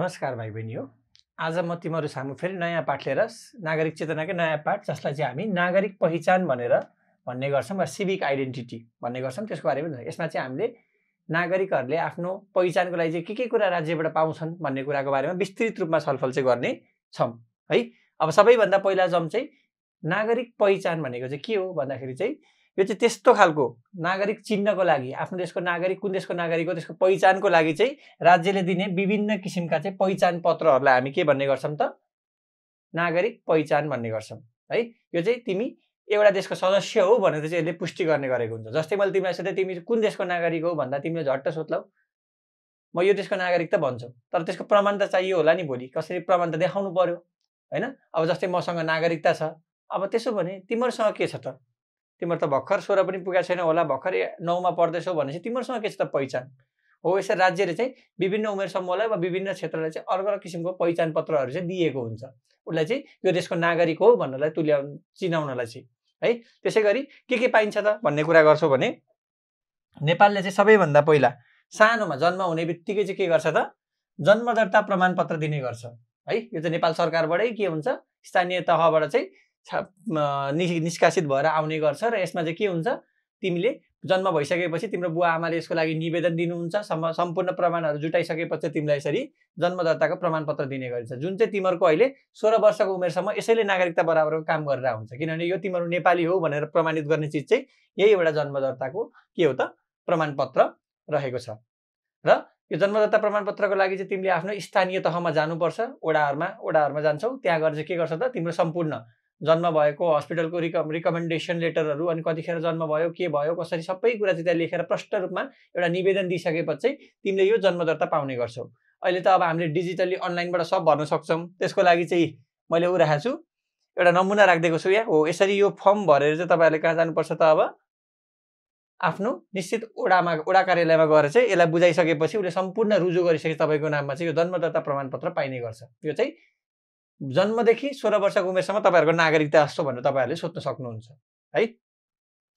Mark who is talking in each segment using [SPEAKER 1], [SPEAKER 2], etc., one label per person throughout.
[SPEAKER 1] नमस्कार भाइ बहिनी हो आज म तिमीहरू सामु फेरि नयाँ पाठ लिएर नागरिक चेतनाकै नयाँ पाठ जसलाई चाहिँ हामी नागरिक पहिचान भनेर भन्ने गर्छौँ वा सिभिक आइडेन्टिटी भन्ने गर्छौँ त्यसको बारेमा यसमा चाहिँ हामीले नागरिकहरूले आफ्नो पहिचानको लागि चाहिँ के के कुरा राज्यबाट पाउँछन् भन्ने कुराको बारेमा विस्तृत रूपमा छलफल चाहिँ गर्ने छौँ है अब सबैभन्दा पहिला जम चाहिँ नागरिक पहिचान भनेको चाहिँ के हो भन्दाखेरि चाहिँ यो चाहिँ त्यस्तो खालको नागरिक चिन्नको लागि आफ्नो देशको नागरिक कुन देशको नागरिक हो त्यसको पहिचानको लागि चाहिँ राज्यले दिने विभिन्न किसिमका चाहिँ पहिचान पत्रहरूलाई हामी के भन्ने गर्छौँ त नागरिक पहिचान भन्ने गर्छौँ है यो चाहिँ तिमी एउटा देशको सदस्य हो भनेर चाहिँ यसले पुष्टि गर्ने गरेको हुन्छ जस्तै मैले तिमीलाई सोधेँ तिमी कुन देशको नागरिक हो भन्दा तिमीले झट्ट सोध्लाउ म यो देशको नागरिक त भन्छौ तर त्यसको प्रमाण त चाहियो होला नि भोलि कसरी प्रमाण त देखाउनु पर्यो होइन अब जस्तै मसँग नागरिकता छ अब त्यसो भने तिमीहरूसँग के छ त तिमीहरू त भर्खर सोह्र पनि पुगेको छैन होला भर्खर नौमा पढ्दैछौ भनेपछि तिमीहरूसँग के छ त पहिचान हो यसरी राज्यले चाहिँ विभिन्न उमेर समूहलाई वा विभिन्न क्षेत्रलाई चाहिँ अलग अलग किसिमको पहिचान पत्रहरू चाहिँ दिएको हुन्छ उसलाई चाहिँ यो देशको नागरिक हो भन्नलाई तुल्याउ चिनाउनलाई चाहिँ है त्यसै गरी के के पाइन्छ त भन्ने कुरा गर्छौ भने नेपालले चाहिँ सबैभन्दा पहिला सानोमा जन्म हुने बित्तिकै चाहिँ के गर्छ त जन्म दर्ता प्रमाणपत्र दिने गर्छ है यो चाहिँ नेपाल सरकारबाटै के हुन्छ स्थानीय तहबाट चाहिँ नि निष्कासित भएर आउने गर्छ र यसमा चाहिँ के हुन्छ तिमीले जन्म भइसकेपछि तिम्रो बुवा आमाले यसको लागि निवेदन दिनुहुन्छ सम् सम्पूर्ण प्रमाणहरू जुटाइसकेपछि तिमीलाई यसरी जन्मदर्ताको प्रमाणपत्र दिने गरिन्छ जुन चाहिँ तिमीहरूको अहिले सोह्र वर्षको उमेरसम्म यसैले नागरिकता बराबरको काम गरेर हुन्छ किनभने यो तिमीहरू नेपाली हो भनेर प्रमाणित गर्ने चिज चाहिँ यही एउटा जन्मदर्ताको के हो त प्रमाणपत्र रहेको छ र यो जन्मदत्ता प्रमाणपत्रको लागि चाहिँ तिमीले आफ्नो स्थानीय तहमा जानुपर्छ ओडाहरूमा ओडाहरूमा जान्छौ त्यहाँ गएर चाहिँ के गर्छ त तिम्रो सम्पूर्ण जन्म भएको हस्पिटलको रिक रिकमेन्डेसन लेटरहरू अनि कतिखेर जन्म भयो के भयो कसरी सबै कुरा चाहिँ त्यहाँ लेखेर प्रष्ट रूपमा एउटा निवेदन दिइसकेपछि तिमीले यो जन्म दर्ता पाउने गर्छौ अहिले त अब हामीले डिजिटल्ली अनलाइनबाट सब भर्न सक्छौँ त्यसको लागि चाहिँ मैले ऊ राखेको छु एउटा नमुना राखिदिएको छु या हो यसरी यो फर्म भरेर चाहिँ तपाईँहरूले कहाँ जानुपर्छ त अब आफ्नो निश्चित ओडामा ओडा कार्यालयमा गएर चाहिँ यसलाई बुझाइसकेपछि उसले सम्पूर्ण रुजु गरिसके तपाईँको नाममा चाहिँ यो जन्म प्रमाणपत्र पाइने गर्छ यो चाहिँ जन्मदेखि सोह्र वर्षको उमेरसम्म तपाईँहरूको नागरिकता जस्तो भनेर तपाईँहरूले सोध्न सक्नुहुन्छ है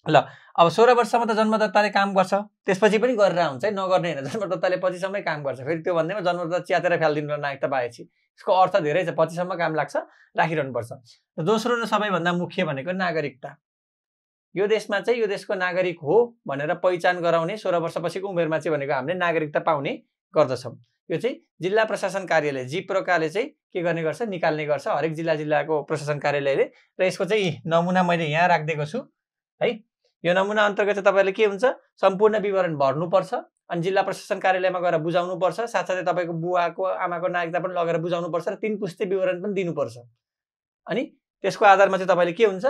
[SPEAKER 1] ल अब सोह्र वर्षमा त जन्मदत्ताले काम गर्छ त्यसपछि पनि गरेर हुन्छ है नगर्ने होइन जन्मदत्ताले पछिसम्मै काम गर्छ फेरि त्यो भन्दैमा जन्मदत्ता च्यातेर फालिदिनु नागरिकता पाएपछि यसको अर्थ धेरै छ पछिसम्म काम लाग्छ राखिरहनुपर्छ दोस्रो र सबैभन्दा मुख्य भनेको नागरिकता यो देशमा चाहिँ यो देशको नागरिक हो भनेर पहिचान गराउने सोह्र वर्षपछिको उमेरमा चाहिँ भनेको हामीले नागरिकता पाउने गर्दछौँ यो चाहिँ जिल्ला प्रशासन कार्यालय जी प्रकारले चाहिँ के गर्ने गर्छ निकाल्ने गर्छ हरेक जिल्ला जिल्लाको प्रशासन कार्यालयले र यसको चाहिँ नमुना मैले यहाँ राखिदिएको छु है यो नमुना अन्तर्गत चाहिँ तपाईँले के हुन्छ सम्पूर्ण विवरण भर्नुपर्छ अनि जिल्ला प्रशासन कार्यालयमा गएर बुझाउनुपर्छ साथसाथै तपाईँको बुवाको आमाको नागरिकता पनि लगेर बुझाउनुपर्छ र तिन पुस्ते विवरण पनि दिनुपर्छ अनि त्यसको आधारमा चाहिँ तपाईँले के हुन्छ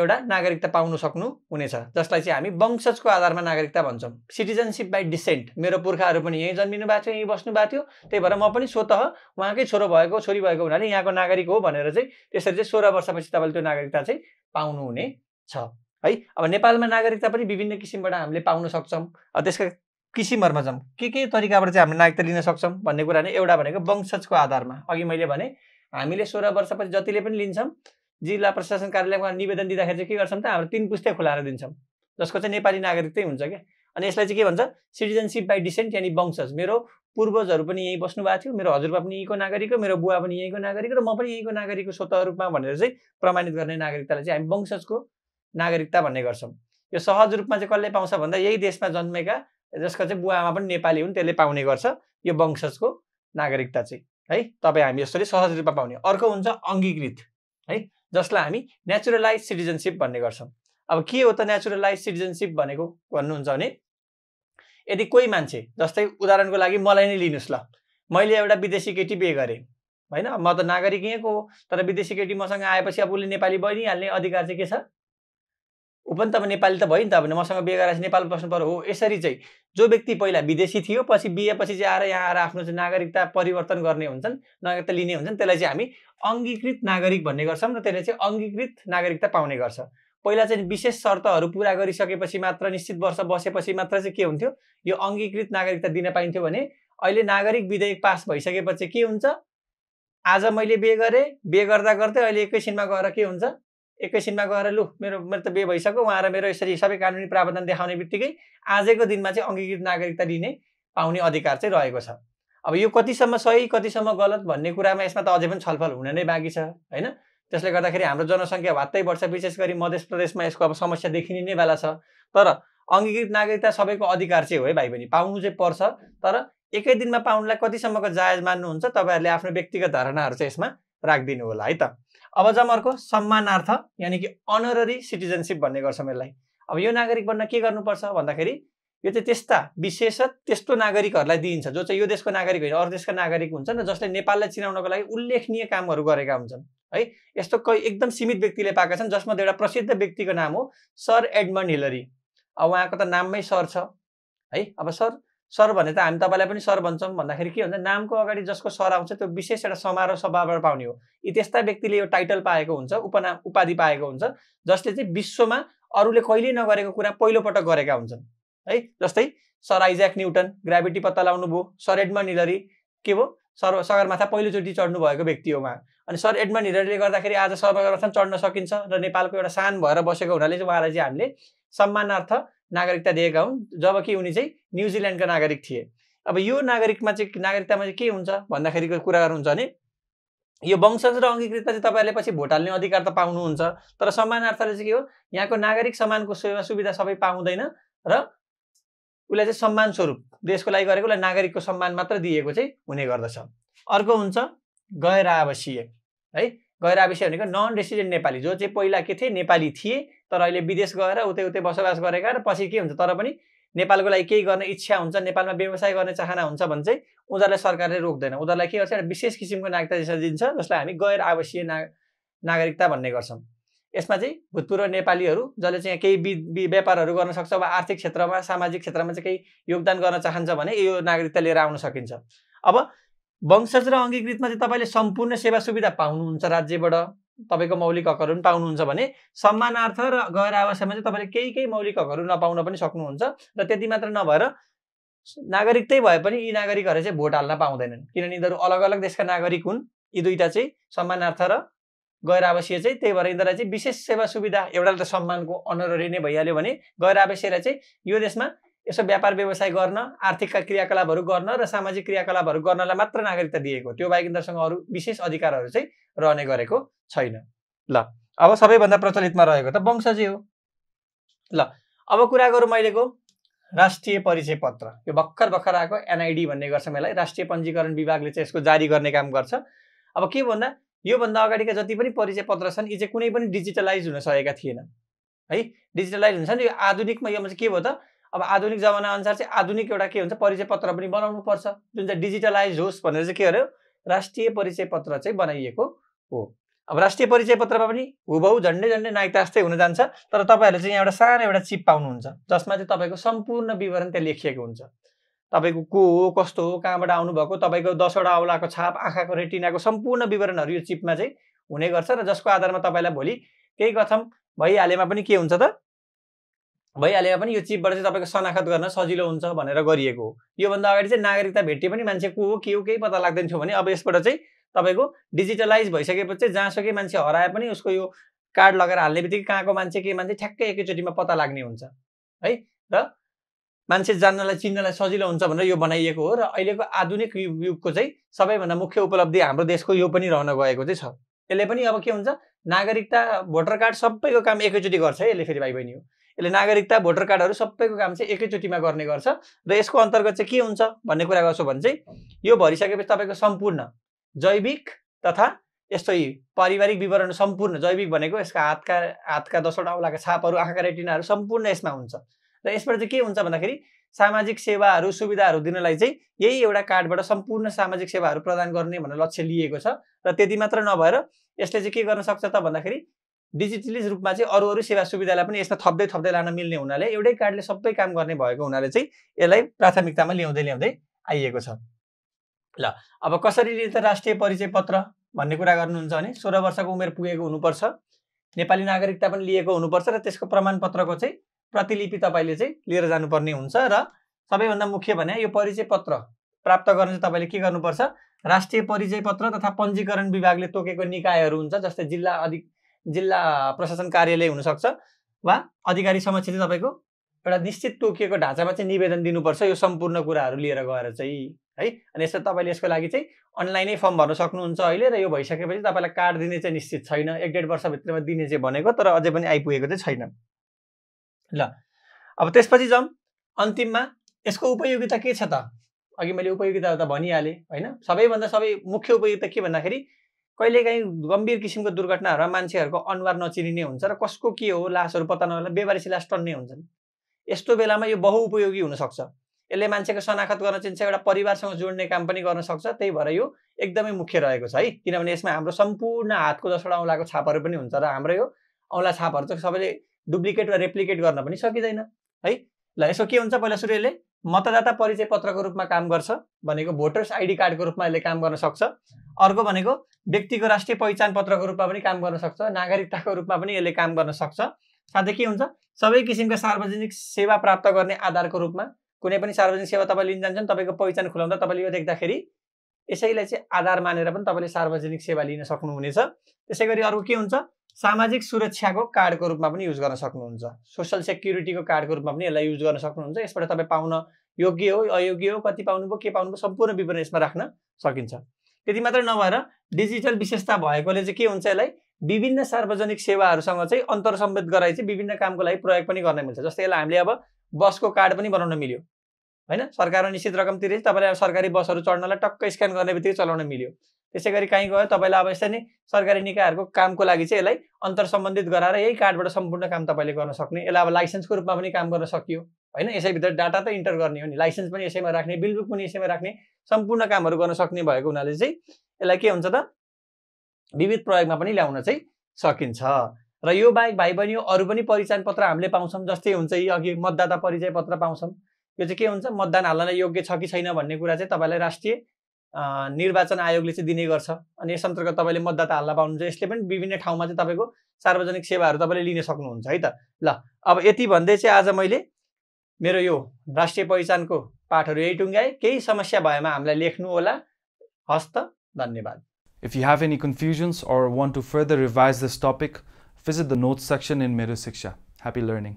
[SPEAKER 1] एउटा नागरिकता पाउन सक्नु हुनेछ जसलाई चाहिँ हामी वंशजको आधारमा नागरिकता भन्छौँ सिटिजनसिप बाई डिसेन्ट मेरो पुर्खाहरू पनि यहीँ जन्मिनु भएको थियो यहीँ बस्नु भएको थियो त्यही भएर म पनि स्वत उहाँकै छोरो भएको छोरी भएको हुनाले यहाँको नागरिक हो भनेर चाहिँ त्यसरी चाहिँ सोह्र वर्षपछि तपाईँले त्यो नागरिकता चाहिँ पाउनुहुने छ है अब नेपालमा नागरिकता पनि विभिन्न किसिमबाट हामीले पाउन सक्छौँ त्यसका किसिमहरूमा जाउँ के के तरिकाबाट चाहिँ हामीले नागरिकता लिन सक्छौँ भन्ने कुरा नै एउटा भनेको वंशजको आधारमा अघि मैले भने हामीले सोह्र वर्षपछि जतिले पनि लिन्छौँ जिल्ला प्रशासन कार्यालयमा निवेदन दिँदाखेरि चाहिँ के गर्छौँ त हाम्रो तिन पुस्तै खुलाएर दिन्छौँ जसको चाहिँ नेपाली नागरिकै हुन्छ क्या अनि यसलाई चाहिँ के भन्छ सिटिजनसिप बाई डिसेन्ट यानि वंशज मेरो पूर्वजहरू पनि यहीँ बस्नु भएको थियो मेरो हजुरबा पनि यहीँको नागरिक हो मेरो बुवा पनि यहीँको नागरिक र म पनि यहीँको नागरिकको स्वतः रूपमा भनेर चाहिँ प्रमाणित गर्ने नागरिकतालाई चाहिँ हामी वंशजको नागरिकता भन्ने गर्छौँ यो सहज रूपमा चाहिँ कसले पाउँछ भन्दा यही देशमा जन्मेका जसको चाहिँ बुवा आमा पनि नेपाली हुन् त्यसले पाउने गर्छ यो वंशजको नागरिकता चाहिँ है तपाईँ हामी यसरी सहज रूपमा पाउने अर्को हुन्छ अङ्गीकृत है जसलाई हामी नेचुरलाइज सिटिजनसिप भन्ने गर्छौँ अब के हो त नेचुरलाइज सिटिजनसिप भनेको भन्नुहुन्छ भने यदि कोही मान्छे जस्तै उदाहरणको लागि मलाई नै लिनुहोस् ल मैले एउटा विदेशी केटी बिहे गरेँ होइन म त नागरिक यहीँको हो तर विदेशी केटी मसँग आएपछि अब उसले नेपाली बनिहाल्ने अधिकार चाहिँ के छ ऊ पनि त अब नेपाली त भयो नि त भने मसँग बिहे गरेर नेपाल बस्नु पर्यो हो यसरी चाहिँ जो व्यक्ति पहिला विदेशी थियो पछि बिहेपछि चाहिँ आएर यहाँ आएर आफ्नो चाहिँ नागरिकता परिवर्तन गर्ने हुन्छन् नागरिकता लिने हुन्छन् त्यसलाई चाहिँ हामी अङ्गीकृत नागरिक भन्ने गर्छौँ र त्यसले चाहिँ अङ्गीकृत नागरिकता पाउने गर्छ पहिला चाहिँ विशेष शर्तहरू पुरा गरिसकेपछि मात्र निश्चित वर्ष बसेपछि मात्र चाहिँ के हुन्थ्यो यो अङ्गीकृत नागरिकता दिन पाइन्थ्यो भने अहिले नागरिक विधेयक पास भइसकेपछि के हुन्छ आज मैले बिहे गरेँ बिहे गर्दा गर्दै अहिले एकैछिनमा गएर के हुन्छ एकैछिनमा गएर लु मेरो मेरो त बे भइसक्यो उहाँ मेरो यसरी सबै कानुनी प्रावधान देखाउने बित्तिकै आजको दिनमा चाहिँ अङ्गीकृत नागरिकता लिने पाउने अधिकार चाहिँ रहेको छ अब यो कतिसम्म सही कतिसम्म गलत भन्ने कुरामा यसमा त अझै पनि छलफल हुन नै बाँकी छ होइन त्यसले गर्दाखेरि हाम्रो जनसङ्ख्या भत्तै बढ्छ विशेष गरी मध्य प्रदेशमा यसको अब समस्या देखिने नै नैवाला छ तर अङ्गीकृत नागरिकता सबैको अधिकार चाहिँ हो है भाइ बहिनी पाउनु चाहिँ पर्छ तर एकै दिनमा पाउनुलाई कतिसम्मको जायज मान्नुहुन्छ तपाईँहरूले आफ्नो व्यक्तिगत धारणाहरू चाहिँ यसमा राखिदिनु होला है त अब जम्मा अर्को सम्मानार्थ यानि कि अनररी सिटिजनसिप भन्ने गर्छौँ यसलाई अब यो नागरिक बन्न के गर्नुपर्छ भन्दाखेरि यो चाहिँ त्यस्ता विशेष त्यस्तो नागरिकहरूलाई दिइन्छ जो चाहिँ यो देशको नागरिक होइन अरू देशका नागरिक हुन्छन् जसले नेपाललाई चिनाउनको लागि उल्लेखनीय कामहरू गरेका हुन्छन् है यस्तो कै एकदम सीमित व्यक्तिले पाएका छन् जसमध्ये एउटा प्रसिद्ध व्यक्तिको नाम हो सर एडमन्ड हिलरी अब उहाँको त नाममै सर छ है अब सर सर भने त हामी तपाईँलाई पनि सर भन्छौँ भन्दाखेरि के हुन्छ नामको अगाडि जसको सर आउँछ त्यो विशेष एउटा समारोह सभाबाट पाउने हो यी त्यस्ता व्यक्तिले यो टाइटल पाएको हुन्छ उपनाम उपाधि पाएको हुन्छ जसले चाहिँ विश्वमा अरूले कहिल्यै नगरेको कुरा पहिलोपटक गरेका हुन्छन् है जस्तै सर आइज्याक न्युटन ग्राभिटी पत्ता भयो सर एडमन हिलरी के भयो सर सगरमाथा पहिलोचोटि चढ्नु भएको व्यक्ति हो उहाँ अनि सर एडमन हिलरीले गर्दाखेरि आज सगरमाथा चढ्न सकिन्छ र नेपालको एउटा सान भएर बसेको हुनाले चाहिँ उहाँलाई चाहिँ हामीले सम्मानार्थ नागरिकता दिएका हुन् जबकि उनी चाहिँ न्युजिल्यान्डका नागरिक थिए अब यो नागरिकमा चाहिँ नागरिकतामा चाहिँ के हुन्छ भन्दाखेरिको कुरा गर्नुहुन्छ भने यो वंशज र अङ्गीकृतता चाहिँ तपाईँहरूले पछि भोट हाल्ने अधिकार त पाउनुहुन्छ तर समानार्थले चाहिँ के हो यहाँको नागरिक समानको सेवा सुविधा सबै पाउँदैन र उसलाई चाहिँ सम्मान स्वरूप देशको लागि गरेको उसलाई नागरिकको सम्मान मात्र दिएको चाहिँ हुने गर्दछ अर्को हुन्छ गैर आवासीय है गएर आविषय भनेको नन रेसिडेन्ट नेपाली जो चाहिँ पहिला के थिए नेपाली थिए तर अहिले विदेश गएर उतै उतै बसोबास गरेका र पछि के हुन्छ तर पनि नेपालको लागि केही गर्ने इच्छा हुन्छ नेपालमा व्यवसाय गर्ने चाहना हुन्छ भने चाहिँ उनीहरूलाई सरकारले रोक्दैन उनीहरूलाई के गर्छ एउटा विशेष किसिमको नागरिकता दिन्छ जसलाई हामी गैर आवासीय ना नागरिकता भन्ने गर्छौँ यसमा चाहिँ भूतपूर्व नेपालीहरू जसले चाहिँ केही व्यापारहरू गर्न सक्छ वा आर्थिक क्षेत्रमा सामाजिक क्षेत्रमा चाहिँ केही योगदान गर्न चाहन्छ भने यो नागरिकता लिएर आउन सकिन्छ अब वंशज र अङ्गीकृतमा चाहिँ तपाईँले सम्पूर्ण सेवा सुविधा पाउनुहुन्छ राज्यबाट तपाईँको मौलिक हकहरू पनि पाउनुहुन्छ भने सम्मानार्थ र गएर आवश्यकमा चाहिँ तपाईँले केही केही मौलिक हकहरू नपाउन पनि सक्नुहुन्छ र त्यति मात्र नभएर नागरिकतै भए पनि यी नागरिकहरू चाहिँ भोट हाल्न पाउँदैनन् किनभने यिनीहरू अलग अलग देशका नागरिक हुन् यी दुईवटा चाहिँ सम्मानार्थ र गैर आवासीय चाहिँ त्यही भएर यिनीहरूलाई चाहिँ विशेष सेवा सुविधा एउटा त सम्मानको अनररी नै भइहाल्यो भने गैर आवासीयलाई चाहिँ यो देशमा यसो व्यापार व्यवसाय गर्न आर्थिक क्रियाकलापहरू गर्न र सामाजिक क्रियाकलापहरू गर्नलाई मात्र नागरिकता दिएको त्यो बाहेक यिनीहरूसँग अरू विशेष अधिकारहरू चाहिँ रहने गरेको छैन ल अब सबैभन्दा प्रचलितमा रहेको त वंशजी हो ल अब कुरा गरौँ मैलेको राष्ट्रिय परिचय पत्र यो भर्खर भर्खर आएको एनआइडी भन्ने गर्छ मलाई राष्ट्रिय पञ्जीकरण विभागले चाहिँ यसको जारी गर्ने काम गर्छ अब के भन्दा योभन्दा अगाडिका जति पनि परिचय पत्र छन् यी चाहिँ कुनै पनि डिजिटलाइज हुन सकेका थिएन है डिजिटलाइज हुन्छ नि यो आधुनिकमा योमा चाहिँ के भयो त अब आधुनिक जमाना अनुसार चाहिँ आधुनिक एउटा के हुन्छ परिचय पत्र पनि बनाउनु पर्छ जुन चाहिँ डिजिटलाइज होस् भनेर चाहिँ के गर्यो राष्ट्रिय परिचय पत्र चाहिँ बनाइएको हो अब राष्ट्रिय परिचय पत्रमा पनि हुबहु झन्डै झन्डै नागरिकता जस्तै हुन जान्छ तर तपाईँहरूले चाहिँ यहाँ एउटा सानो एउटा चिप पाउनुहुन्छ जसमा चाहिँ तपाईँको सम्पूर्ण विवरण त्यहाँ लेखिएको हुन्छ तपाईँको को हो कस्तो हो कहाँबाट आउनुभएको तपाईँको दसवटा औलाको छाप आँखाको रेटिनाको सम्पूर्ण विवरणहरू यो चिपमा चाहिँ हुने गर्छ र जसको आधारमा तपाईँलाई भोलि केही कथम भइहालेमा पनि के हुन्छ त भइहाले पनि यो चिपबाट चाहिँ तपाईँको शनाखत गर्न सजिलो हुन्छ भनेर गरिएको हो योभन्दा अगाडि चाहिँ नागरिकता भेटिए पनि मान्छे को हो के हो केही पत्ता लाग्दैन थियो भने अब यसबाट चाहिँ तपाईँको डिजिटलाइज भइसकेपछि चाहिँ जहाँसुकै मान्छे हराए पनि उसको यो कार्ड लगेर हाल्ने बित्तिकै कहाँको मान्छे के मान्छे ठ्याक्कै एकैचोटिमा पत्ता लाग्ने हुन्छ है र मान्छे जान्नलाई चिन्नलाई सजिलो हुन्छ भनेर यो बनाइएको हो र अहिलेको आधुनिक युगको चाहिँ सबैभन्दा मुख्य उपलब्धि हाम्रो देशको यो पनि रहन गएको चाहिँ छ यसले पनि अब के हुन्छ नागरिकता भोटर कार्ड सबैको काम एकैचोटि गर्छ है यसले फेरि भाइ बहिनी हो यसले नागरिकता भोटर कार्डहरू सबैको काम चाहिँ एकैचोटिमा गर्ने गर्छ र यसको अन्तर्गत चाहिँ के हुन्छ भन्ने कुरा गर्छौँ भने चाहिँ यो भरिसकेपछि तपाईँको सम्पूर्ण जैविक तथा यस्तै पारिवारिक विवरण सम्पूर्ण जैविक भनेको यसका हातका हातका दसवटा औलाका छापहरू आँखाका रेटिनाहरू सम्पूर्ण यसमा हुन्छ र यसबाट चाहिँ के हुन्छ भन्दाखेरि सामाजिक सेवाहरू सुविधाहरू दिनलाई चाहिँ यही एउटा कार्डबाट सम्पूर्ण सामाजिक सेवाहरू प्रदान गर्ने भनेर लक्ष्य लिएको छ र त्यति मात्र नभएर यसले चाहिँ के गर्न सक्छ त भन्दाखेरि डिजिटलिज रूपमा चाहिँ अरू अरू सेवा सुविधालाई पनि यसमा थप्दै थप्दै लान मिल्ने हुनाले एउटै कार्डले सबै काम गर्ने भएको हुनाले चाहिँ यसलाई प्राथमिकतामा ल्याउँदै ल्याउँदै आइएको छ ल अब कसरी लिने त राष्ट्रिय परिचय पत्र भन्ने कुरा गर्नुहुन्छ भने सोह्र वर्षको उमेर पुगेको हुनुपर्छ नेपाली नागरिकता पनि लिएको हुनुपर्छ र त्यसको प्रमाणपत्रको चाहिँ प्रतिलिपि तपाईँले चाहिँ लिएर जानुपर्ने हुन्छ र सबैभन्दा मुख्य भने यो परिचय पत्र प्राप्त गर्न चाहिँ तपाईँले के गर्नुपर्छ राष्ट्रिय परिचय पत्र तथा पञ्जीकरण विभागले तोकेको निकायहरू हुन्छ जस्तै जिल्ला अधिक जिल्ला प्रशासन कार्यालय हुनसक्छ वा अधिकारी समक्ष चाहिँ तपाईँको एउटा निश्चित तोकिएको ढाँचामा चाहिँ निवेदन दिनुपर्छ यो सम्पूर्ण कुराहरू लिएर गएर चाहिँ है अनि यसरी तपाईँले यसको लागि चाहिँ अनलाइनै फर्म भर्न सक्नुहुन्छ अहिले र यो भइसकेपछि तपाईँलाई कार्ड दिने चाहिँ निश्चित छैन एक डेढ वर्षभित्रमा दिने चाहिँ भनेको तर अझै पनि आइपुगेको चाहिँ छैन ल अब त्यसपछि जाउँ अन्तिममा यसको उपयोगिता के छ त अघि मैले उपयोगिता त भनिहालेँ होइन सबैभन्दा सबै मुख्य उपयोगिता के भन्दाखेरि कहिलेकाहीँ गम्भीर किसिमको दुर्घटनाहरूमा मान्छेहरूको अनुहार नचिनिने हुन्छ र कसको के हो लासहरू पत्ता नहोला बेबारिसी लास टन्ने हुन्छन् यस्तो बेलामा यो बहुउपयोगी हुनसक्छ यसले मान्छेको शनाखत गर्न चिन्छ एउटा परिवारसँग जोड्ने काम पनि गर्न सक्छ त्यही भएर यो एकदमै मुख्य रहेको छ है किनभने यसमा हाम्रो सम्पूर्ण हातको जसवटा औँलाको छापहरू पनि हुन्छ र हाम्रो यो औँला छापहरू चाहिँ सबैले डुप्लिकेट वा रेप्लिकेट गर्न पनि सकिँदैन है ल यसो के हुन्छ पहिला सूर्यले मतदाता परिचय पत्रको रूपमा काम गर्छ भनेको भोटर्स आइडी कार्डको रूपमा यसले काम गर्न सक्छ अर्को भनेको व्यक्तिको राष्ट्रिय पहिचान पत्रको रूपमा पनि काम गर्न सक्छ नागरिकताको रूपमा पनि यसले काम गर्न सक्छ साथै के हुन्छ सबै किसिमका सार्वजनिक सेवा प्राप्त गर्ने आधारको रूपमा कुनै पनि सार्वजनिक सेवा तपाईँ लिन जान्छन् तपाईँको पहिचान खुलाउँदा तपाईँले यो देख्दाखेरि यसैलाई चाहिँ आधार मानेर पनि तपाईँले सार्वजनिक सेवा लिन सक्नुहुनेछ त्यसै गरी अर्को के हुन्छ सामाजिक सुरक्षाको कार्डको रूपमा पनि युज गर्न सक्नुहुन्छ सोसियल सेक्युरिटीको कार्डको रूपमा पनि यसलाई युज गर्न सक्नुहुन्छ यसबाट तपाईँ पाउन योग्य हो अयोग्य हो कति पाउनुभयो के पाउनुभयो सम्पूर्ण विवरण यसमा राख्न सकिन्छ त्यति मात्र नभएर डिजिटल विशेषता भएकोले चाहिँ के हुन्छ यसलाई विभिन्न सार्वजनिक सेवाहरूसँग चाहिँ अन्तरसम्बेद गराइ चाहिँ विभिन्न कामको लागि प्रयोग पनि गर्न मिल्छ जस्तै यसलाई हामीले अब बसको कार्ड पनि बनाउन मिल्यो होइन सरकारले निश्चित रकम तिरे तपाईँलाई सरकारी बसहरू चढ्नलाई टक्क स्क्यान गर्ने बित्तिकै चलाउन मिल्यो त्यसै गरी काहीँ गयो तपाईँलाई अब यसरी नै सरकारी निकायहरूको कामको लागि चाहिँ यसलाई अन्तर सम्बन्धित गराएर यही कार्डबाट सम्पूर्ण काम तपाईँले गर्न सक्ने यसलाई अब लाइसेन्सको रूपमा पनि काम गर्न सकियो होइन यसैभित्र डाटा त इन्टर गर्ने हो नि लाइसेन्स पनि यसैमा राख्ने बिलबुक पनि यसैमा राख्ने सम्पूर्ण कामहरू गर्न सक्ने भएको हुनाले चाहिँ यसलाई के हुन्छ त विविध प्रयोगमा पनि ल्याउन चाहिँ सकिन्छ र यो बाहेक भाइ बहिनी अरू पनि पहिचान पत्र हामीले पाउँछौँ जस्तै हुन्छ यी अघि मतदाता परिचय पत्र पाउँछौँ यो चाहिँ के हुन्छ मतदान हाल्नलाई योग्य छ कि छैन भन्ने कुरा चाहिँ तपाईँलाई राष्ट्रिय निर्वाचन आयोगले चाहिँ दिने गर्छ अनि यस अन्तर्गत तपाईँले मतदाताहरूलाई पाउनुहुन्छ यसले पनि विभिन्न ठाउँमा चाहिँ तपाईँको सार्वजनिक सेवाहरू तपाईँले लिन सक्नुहुन्छ है त ल अब यति भन्दै चाहिँ आज मैले मेरो यो राष्ट्रिय पहिचानको पाठहरू यही टुङ्गाएँ केही समस्या भएमा हामीलाई लेख्नु होला हस्त धन्यवाद if you have any confusions or want to further revise this topic visit the notes section in Mero Shiksha happy learning